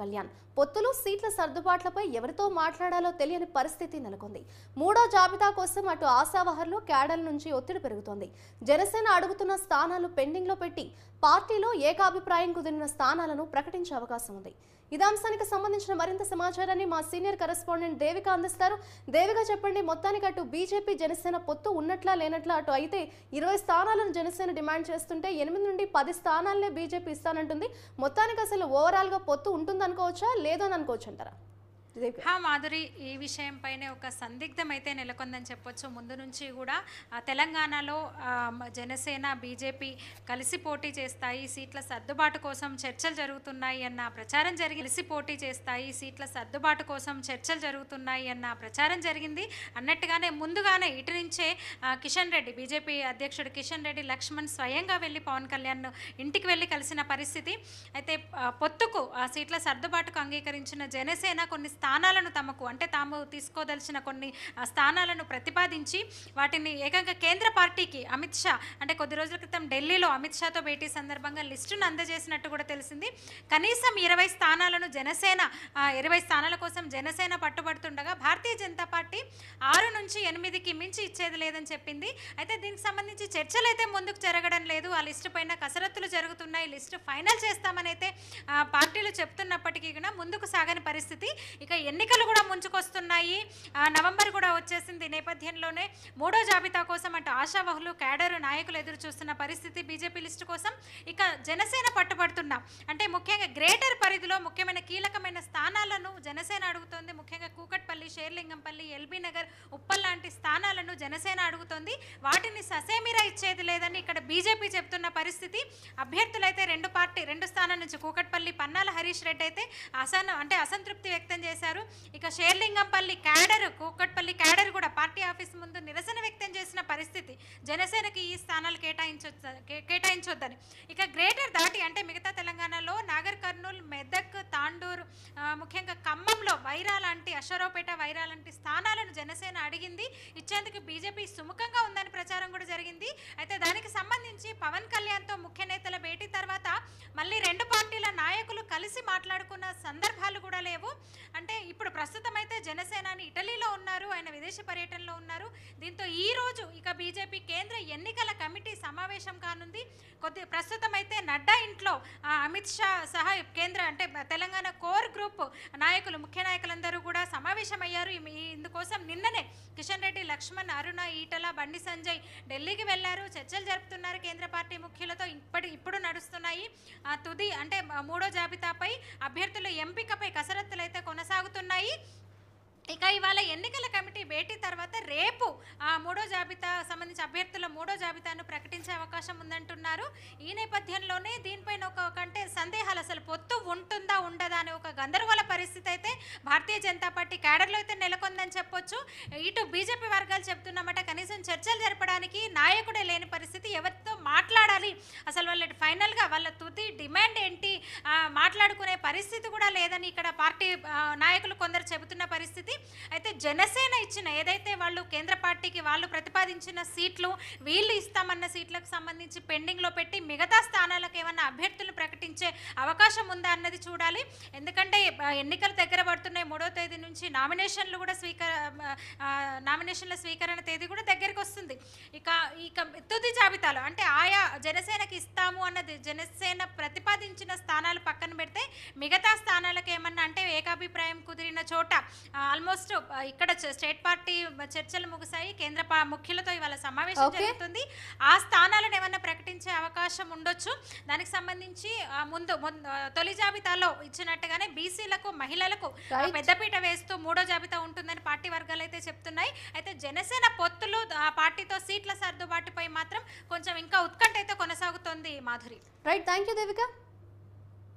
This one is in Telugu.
కళ్యాణ్ పొత్తులు సీట్ల సర్దుబాట్లపై ఎవరితో మాట్లాడాలో తెలియని పరిస్థితి నెలకొంది మూడో జాబితా కోసం అటు ఆశావహర్లో క్యాడల్ నుంచి ఒత్తిడి పెరుగుతోంది జనసేన అడుగుతున్న స్థానాలు పెండింగ్ లో పెట్టి పార్టీలో ఏకాభిప్రాయం కుదిరిన స్థానాలను ప్రకటించే అవకాశం ఉంది ఇదాంశానికి సంబంధించిన మరింత సమాచారాన్ని మా సీనియర్ కరెస్పాండెంట్ దేవిక అందిస్తారు దేవిక చెప్పండి మొత్తానికి అటు బీజేపీ జనసేన పొత్తు ఉన్నట్లా లేనట్లా అటు అయితే ఇరవై స్థానాలను జనసేన డిమాండ్ చేస్తుంటే ఎనిమిది నుండి పది స్థానాలనే బీజేపీ ఇస్తానంటుంది మొత్తానికి అసలు ఓవరాల్గా పొత్తు ఉంటుందా అనుకోవచ్చా లేదో అని అనుకోవచ్చు అంటారా హా మాధురి ఈ విషయంపైనే ఒక సందిగ్ధం అయితే నెలకొందని చెప్పొచ్చు ముందు నుంచి కూడా తెలంగాణలో జనసేన బీజేపీ కలిసి పోటీ చేస్తాయి సీట్ల సర్దుబాటు కోసం చర్చలు జరుగుతున్నాయి అన్న ప్రచారం జరిగి కలిసి పోటీ చేస్తాయి సీట్ల సర్దుబాటు కోసం చర్చలు జరుగుతున్నాయి అన్న ప్రచారం జరిగింది అన్నట్టుగానే ముందుగానే ఇటు నుంచే కిషన్ రెడ్డి బీజేపీ అధ్యక్షుడు కిషన్ రెడ్డి లక్ష్మణ్ స్వయంగా వెళ్ళి పవన్ కళ్యాణ్ ఇంటికి వెళ్ళి కలిసిన పరిస్థితి అయితే పొత్తుకు ఆ సీట్ల సర్దుబాటుకు అంగీకరించిన జనసేన కొన్ని స్థానాలను తమకు అంటే తాము తీసుకోదలిచిన కొన్ని స్థానాలను ప్రతిపాదించి వాటిని ఏకంగా కేంద్ర పార్టీకి అమిత్ షా అంటే కొద్ది రోజుల క్రితం ఢిల్లీలో అమిత్ షాతో భేటీ సందర్భంగా లిస్టును అందజేసినట్టు కూడా తెలిసింది కనీసం ఇరవై స్థానాలను జనసేన ఇరవై స్థానాల కోసం జనసేన పట్టుబడుతుండగా భారతీయ జనతా పార్టీ ఆరు నుంచి ఎనిమిదికి మించి ఇచ్చేది లేదని చెప్పింది అయితే దీనికి సంబంధించి చర్చలు అయితే ముందుకు జరగడం లేదు ఆ లిస్టు పైన కసరత్తులు జరుగుతున్నాయి లిస్టు ఫైనల్ చేస్తామని అయితే పార్టీలు చెప్తున్నప్పటికీ కూడా ముందుకు సాగని పరిస్థితి ఇక అంటే ఎన్నికలు కూడా ముంచుకొస్తున్నాయి నవంబర్ కూడా వచ్చేసింది నేపథ్యంలోనే మూడో జాబితా కోసం అంటే ఆశావహులు క్యాడర్ నాయకులు ఎదురు చూస్తున్న పరిస్థితి బీజేపీ లిస్టు కోసం ఇక జనసేన పట్టుబడుతున్నాం అంటే ముఖ్యంగా గ్రేటర్ పరిధిలో ముఖ్యమైన కీలకమైన స్థానాలను జనసేన అడుగుతోంది ముఖ్యంగా కూకట్పల్లి షేర్లింగంపల్లి ఎల్బీ నగర్ ఉప్పల్ లాంటి స్థానాలను జనసేన అడుగుతోంది వాటిని ససేమిరా ఇచ్చేది లేదని ఇక్కడ బీజేపీ చెప్తున్న పరిస్థితి అభ్యర్థులైతే రెండు పార్టీ రెండు స్థానాల నుంచి కూకట్పల్లి పన్నాల హరీష్ రెడ్డి అయితే అసన్ అంటే అసంతృప్తి వ్యక్తం చేశారు చేశారు ఇక షేర్లింగంపల్లి క్యాడర్ కూకట్పల్లి క్యాడర్ కూడా పార్టీ ఆఫీస్ ముందు నిరసన వ్యక్తం చేసిన పరిస్థితి జనసేనకి ఈ స్థానాలు కేటాయించవచ్చు కేటాయించొద్దని ఇక గ్రేటర్ దాటి అంటే మిగతా తెలంగాణలో నాగర్ కర్నూలు మెదక్ తాండూరు ముఖ్యంగా ఖమ్మంలో వైరా లాంటి అశ్వరావుపేట వైరా లాంటి స్థానాలను జనసేన అడిగింది ఇచ్చేందుకు బీజేపీ సుముఖంగా ఉందని ప్రచారం కూడా జరిగింది అయితే దానికి సంబంధించి పవన్ కళ్యాణ్తో ముఖ్య నేతల భేటీ తర్వాత మళ్ళీ రెండు పార్టీ కలిసి మాట్లాడుకున్న సందర్భాలు కూడా లేవు అంటే ఇప్పుడు ప్రస్తుతం అయితే జనసేనాని ఇటలీలో ఉన్న విదేశ పర్యటనలో ఉన్నారు దీంతో ఈరోజు ఇక బీజేపీ కేంద్ర ఎన్నికల కమిటీ సమావేశం కానుంది కొద్ది ప్రస్తుతం అయితే నడ్డా ఇంట్లో అమిత్ షా సహా కేంద్ర అంటే తెలంగాణ కోర్ గ్రూప్ నాయకులు ముఖ్య నాయకులందరూ కూడా సమావేశమయ్యారు ఇందుకోసం నిన్ననే కిషన్ రెడ్డి లక్ష్మణ్ అరుణ ఈటల బండి సంజయ్ ఢిల్లీకి వెళ్లారు చర్చలు జరుపుతున్నారు కేంద్ర పార్టీ ముఖ్యులతో ఇప్పటి ఇప్పుడు నడుస్తున్నాయి తుది అంటే మూడో జాబితాపై అభ్యర్థుల ఎంపికపై కసరత్తులు అయితే కొనసాగుతున్నాయి ఇక ఇవాళ ఎన్నికల కమిటీ భేటీ తర్వాత రేపు ఆ మూడో జాబితా సంబంధించి అభ్యర్థుల మూడో జాబితాను ప్రకటించే అవకాశం ఉందంటున్నారు ఈ నేపథ్యంలోనే దీనిపైన ఒక కంటే సందేహాలు అసలు పొత్తు ఉంటుందా ఉండదా అనే ఒక గందరగోళ పరిస్థితి అయితే భారతీయ జనతా పార్టీ క్యాడర్లో అయితే నెలకొందని చెప్పొచ్చు ఇటు బీజేపీ వర్గాలు చెప్తున్నమాట కనీసం చర్చలు జరపడానికి నాయకుడే లేని పరిస్థితి ఎవరితో మాట్లాడాలి అసలు వాళ్ళ ఫైనల్గా వాళ్ళ తుది డిమాండ్ ఏంటి మాట్లాడుకునే పరిస్థితి కూడా లేదని ఇక్కడ పార్టీ నాయకులు కొందరు చెబుతున్న పరిస్థితి అయితే జనసేన ఇచ్చిన ఏదైతే వాళ్ళు కేంద్ర వాళ్ళు ప్రతిపాదించిన సీట్లు వీళ్ళు ఇస్తామన్న సీట్లకు సంబంధించి పెండింగ్లో పెట్టి మిగతా స్థానాలకు ఏమన్నా అభ్యర్థులు ప్రకటించే అవకాశం ఉందా అన్నది చూడాలి ఎందుకంటే ఎన్నికలు దగ్గర పడుతున్నాయి మూడో తేదీ నుంచి నామినేషన్లు కూడా స్వీకర నామినేషన్ల స్వీకరణ తేదీ కూడా దగ్గరికి వస్తుంది ఇక ఇక తుది జాబితాలో అంటే ఆయా జనసేనకి ఇస్తాము అన్నది జనసేన ప్రతిపాదించిన స్థానాలు పక్కన పెడితే మిగతా స్థానాలకు ఏమన్నా అంటే ఏకాభిప్రాయం కుదిరిన చోట ఆల్మోస్ట్ ఇక్కడ స్టేట్ పార్టీ చర్చలు ముగిసాయి కేంద్ర ముఖ్యులతో ఇవాళ సమావేశం జరుగుతుంది ఆ స్థానాలను ఏమైనా ప్రకటించే అవకాశం ఉండొచ్చు దానికి సంబంధించి ముందు తొలి జాబితాలో ఇచ్చినట్టుగానే బీసీలకు మహిళలకు పెద్దపీట వేస్తూ మూడో జాబితా ఉంటుందని పార్టీ వర్గాలు అయితే చెప్తున్నాయి అయితే జనసేన పొత్తులు పార్టీతో సీట్ల సర్దుబాటుపై మాత్రం కొంచెం ఇంకా ఉత్కంఠ అయితే కొనసాగుతోంది Madhuri right thank you Devika